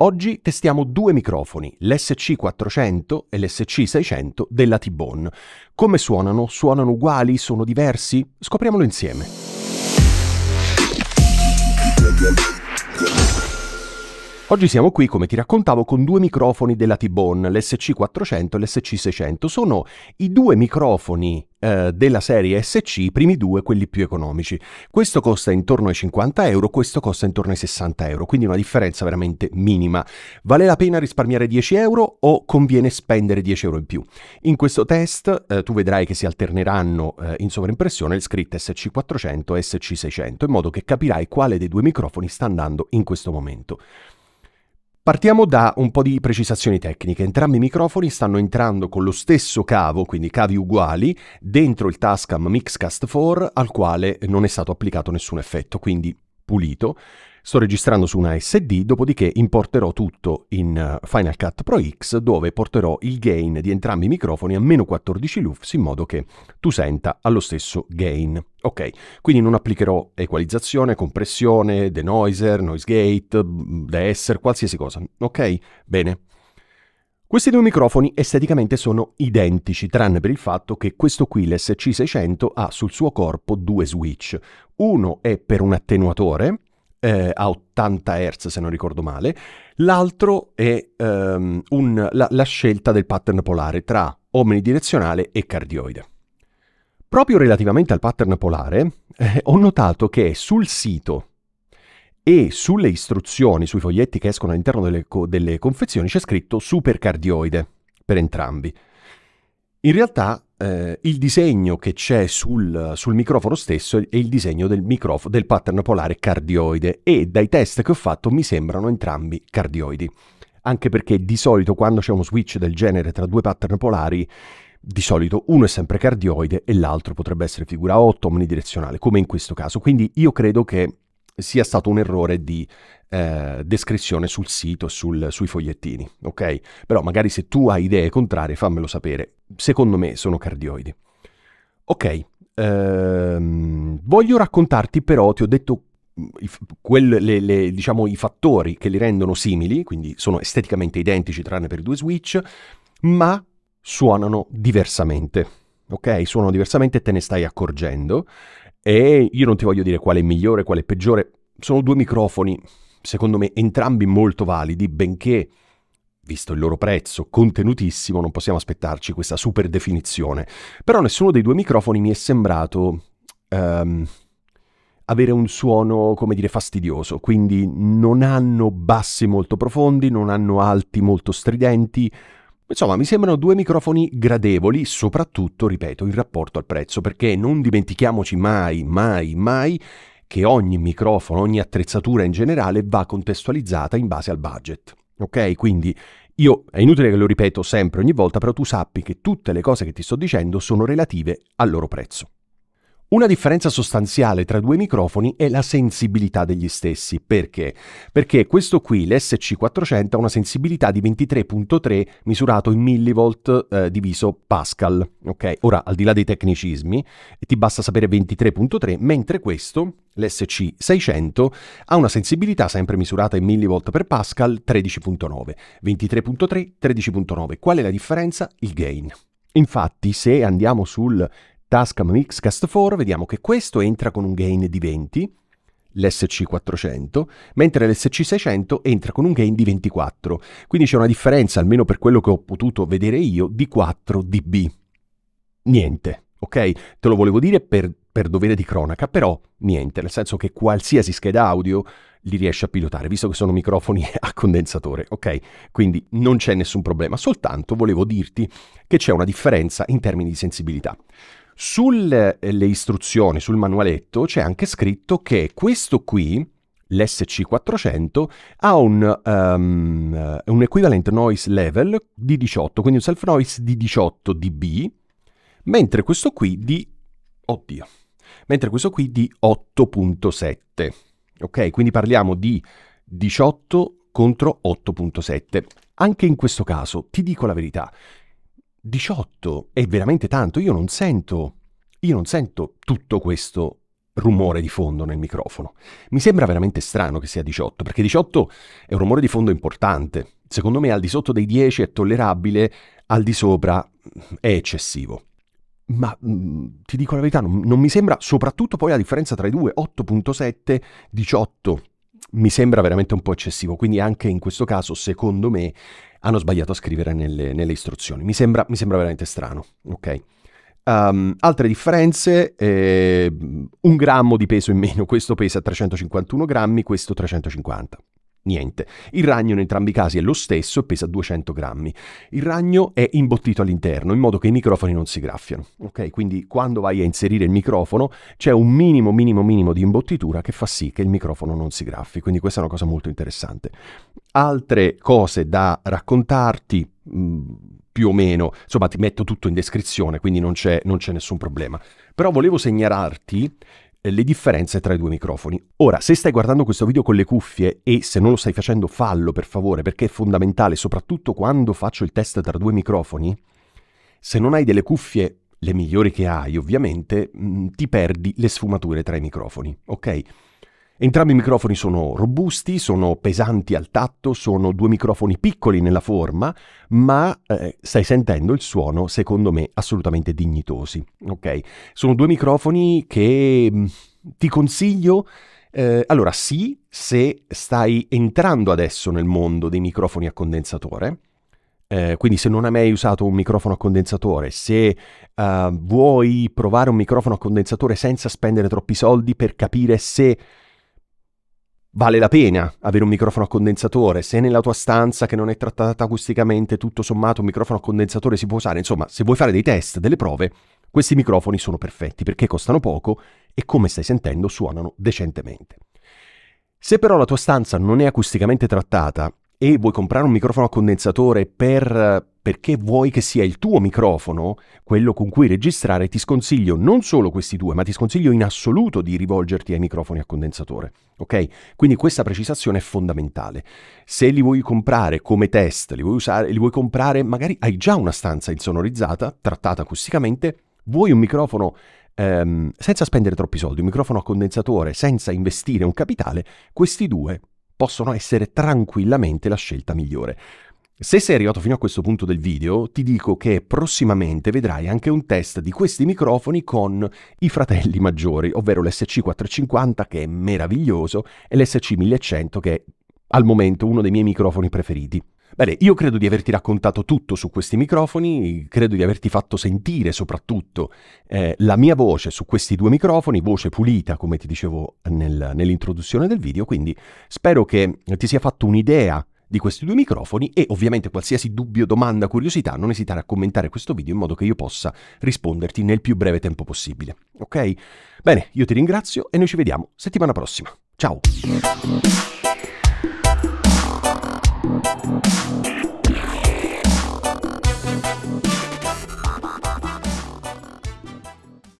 Oggi testiamo due microfoni, l'SC400 e l'SC600 della T-Bone. Come suonano? Suonano uguali? Sono diversi? Scopriamolo insieme. Oggi siamo qui, come ti raccontavo, con due microfoni della T-Bone, l'SC400 e l'SC600. Sono i due microfoni eh, della serie SC, i primi due, quelli più economici. Questo costa intorno ai 50 euro, questo costa intorno ai 60 euro, quindi una differenza veramente minima. Vale la pena risparmiare 10 euro o conviene spendere 10 euro in più? In questo test eh, tu vedrai che si alterneranno eh, in sovraimpressione le scritte SC400 e SC600, in modo che capirai quale dei due microfoni sta andando in questo momento. Partiamo da un po' di precisazioni tecniche. Entrambi i microfoni stanno entrando con lo stesso cavo, quindi cavi uguali, dentro il Tascam Mixcast 4 al quale non è stato applicato nessun effetto, quindi pulito. Sto registrando su una SD, dopodiché importerò tutto in eh, Final Cut Pro X dove porterò il gain di entrambi i microfoni a meno 14 lufs in modo che tu senta allo stesso gain. Ok, quindi non applicherò equalizzazione, compressione, denoiser, noise gate, mm, mm, deesser, qualsiasi cosa. Ok? Bene. Questi due microfoni esteticamente sono identici, tranne per il fatto che questo qui, l'SC600, ha sul suo corpo due switch. Uno è per un attenuatore, eh, a 80 Hz se non ricordo male, l'altro è ehm, un, la, la scelta del pattern polare tra omnidirezionale e cardioide. Proprio relativamente al pattern polare, eh, ho notato che sul sito e sulle istruzioni, sui foglietti che escono all'interno delle, co- delle confezioni, c'è scritto supercardioide per entrambi. In realtà eh, il disegno che c'è sul, sul, microfono stesso è il disegno del, microfono, del pattern polare cardioide e dai test che ho fatto mi sembrano entrambi cardioidi. Anche perché di solito quando c'è uno switch del genere tra due pattern polari, di solito uno è sempre cardioide e l'altro potrebbe essere figura 8 omnidirezionale, come in questo caso. Quindi io credo che sia stato un errore di eh, descrizione sul sito, sul, sui fogliettini, ok? Però magari se tu hai idee contrarie fammelo sapere. Secondo me sono cardioidi. Ok, ehm, voglio raccontarti però, ti ho detto mm, i, quel, le, le, diciamo, i fattori che li rendono simili, quindi sono esteticamente identici tranne per i due Switch, ma suonano diversamente. Ok, suonano diversamente e te ne stai accorgendo. E io non ti voglio dire quale è migliore, quale è peggiore, sono due microfoni, secondo me entrambi molto validi, benché, visto il loro prezzo, contenutissimo, non possiamo aspettarci questa super definizione. Però nessuno dei due microfoni mi è sembrato... Um, avere un suono, come dire, fastidioso, quindi non hanno bassi molto profondi, non hanno alti molto stridenti, Insomma, mi sembrano due microfoni gradevoli, soprattutto, ripeto, in rapporto al prezzo, perché non dimentichiamoci mai, mai, mai che ogni microfono, ogni attrezzatura in generale va contestualizzata in base al budget. Ok? Quindi io è inutile che lo ripeto sempre ogni volta, però tu sappi che tutte le cose che ti sto dicendo sono relative al loro prezzo. Una differenza sostanziale tra due microfoni è la sensibilità degli stessi. Perché? Perché questo qui, l'SC400, ha una sensibilità di 23.3 misurato in millivolt eh, diviso Pascal. Ok, ora al di là dei tecnicismi, ti basta sapere 23.3, mentre questo, l'SC600, ha una sensibilità sempre misurata in millivolt per Pascal 13.9. 23.3, 13.9. Qual è la differenza? Il gain. Infatti, se andiamo sul Tascam Mixcast 4 vediamo che questo entra con un gain di 20, l'SC400, mentre l'SC600 entra con un gain di 24, quindi c'è una differenza, almeno per quello che ho potuto vedere io, di 4 dB. Niente, ok? Te lo volevo dire per, per dovere di cronaca, però niente, nel senso che qualsiasi scheda audio li riesce a pilotare, visto che sono microfoni a condensatore, ok? Quindi non c'è nessun problema, soltanto volevo dirti che c'è una differenza in termini di sensibilità. Sulle eh, istruzioni, sul manualetto, c'è anche scritto che questo qui, l'SC400, ha un, um, un equivalent noise level di 18, quindi un self noise di 18 dB, mentre questo qui di... Oddio. Mentre questo qui di 8.7. Ok, quindi parliamo di 18 contro 8.7. Anche in questo caso, ti dico la verità, 18 è veramente tanto, io non sento, io non sento tutto questo rumore di fondo nel microfono. Mi sembra veramente strano che sia 18, perché 18 è un rumore di fondo importante. Secondo me al di sotto dei 10 è tollerabile, al di sopra mm, è eccessivo. Ma mh, mm, ti dico la verità, non, non, mi sembra, soprattutto poi la differenza tra i due, 8.7, 18, mi sembra veramente un po' eccessivo. Quindi anche in questo caso, secondo me, hanno sbagliato a scrivere nelle, nelle istruzioni. Mi sembra, mi sembra, veramente strano, ok? Um, altre differenze, eh, un grammo di peso in meno, questo pesa 351 grammi, questo 350. Niente. Il ragno in entrambi i casi è lo stesso e pesa 200 grammi. Il ragno è imbottito all'interno in modo che i microfoni non si graffiano. Ok, quindi quando vai a inserire il microfono c'è un minimo, minimo, minimo di imbottitura che fa sì che il microfono non si graffi. Quindi questa è una cosa molto interessante. Altre cose da raccontarti. Mm, più o meno, insomma ti metto tutto in descrizione, quindi non c'è, non c'è nessun problema. Però volevo segnalarti le differenze tra i due microfoni. Ora, se stai guardando questo video con le cuffie e se non lo stai facendo fallo per favore perché è fondamentale, soprattutto quando faccio il test tra due microfoni, se non hai delle cuffie, le migliori che hai ovviamente, mh, mm, ti perdi le sfumature tra i microfoni, ok? Entrambi i microfoni sono robusti, sono pesanti al tatto, sono due microfoni piccoli nella forma, ma eh, stai sentendo il suono, secondo me, assolutamente dignitosi. Ok? Sono due microfoni che mm, ti consiglio. Eh, allora, sì, se stai entrando adesso nel mondo dei microfoni a condensatore, eh, quindi se non hai mai usato un microfono a condensatore, se uh, vuoi provare un microfono a condensatore senza spendere troppi soldi per capire se vale la pena avere un microfono a condensatore, se nella tua stanza che non è trattata acusticamente, tutto sommato un microfono a condensatore si può usare, insomma, se vuoi fare dei test, delle prove, questi microfoni sono perfetti perché costano poco e come stai sentendo suonano decentemente. Se però la tua stanza non è acusticamente trattata e vuoi comprare un microfono a condensatore per, perché vuoi che sia il tuo microfono, quello con cui registrare, ti sconsiglio non solo questi due, ma ti sconsiglio in assoluto di rivolgerti ai microfoni a condensatore. Ok? Quindi questa precisazione è fondamentale. Se li vuoi comprare come test, li vuoi usare, li vuoi comprare, magari hai già una stanza insonorizzata, trattata acusticamente, vuoi un microfono ehm, senza spendere troppi soldi, un microfono a condensatore senza investire un capitale, questi due possono essere tranquillamente la scelta migliore. Se sei arrivato fino a questo punto del video, ti dico che prossimamente vedrai anche un test di questi microfoni con i fratelli maggiori, ovvero l'SC450 che è meraviglioso e l'SC1100 che è al momento uno dei miei microfoni preferiti. Bene, io credo di averti raccontato tutto su questi microfoni, credo di averti fatto sentire soprattutto eh, la mia voce su questi due microfoni, voce pulita come ti dicevo nel, nell'introduzione del video, quindi spero che ti sia fatto un'idea di questi due microfoni e ovviamente qualsiasi dubbio, domanda, curiosità non esitare a commentare questo video in modo che io possa risponderti nel più breve tempo possibile. Ok? Bene, io ti ringrazio e noi ci vediamo settimana prossima. Ciao!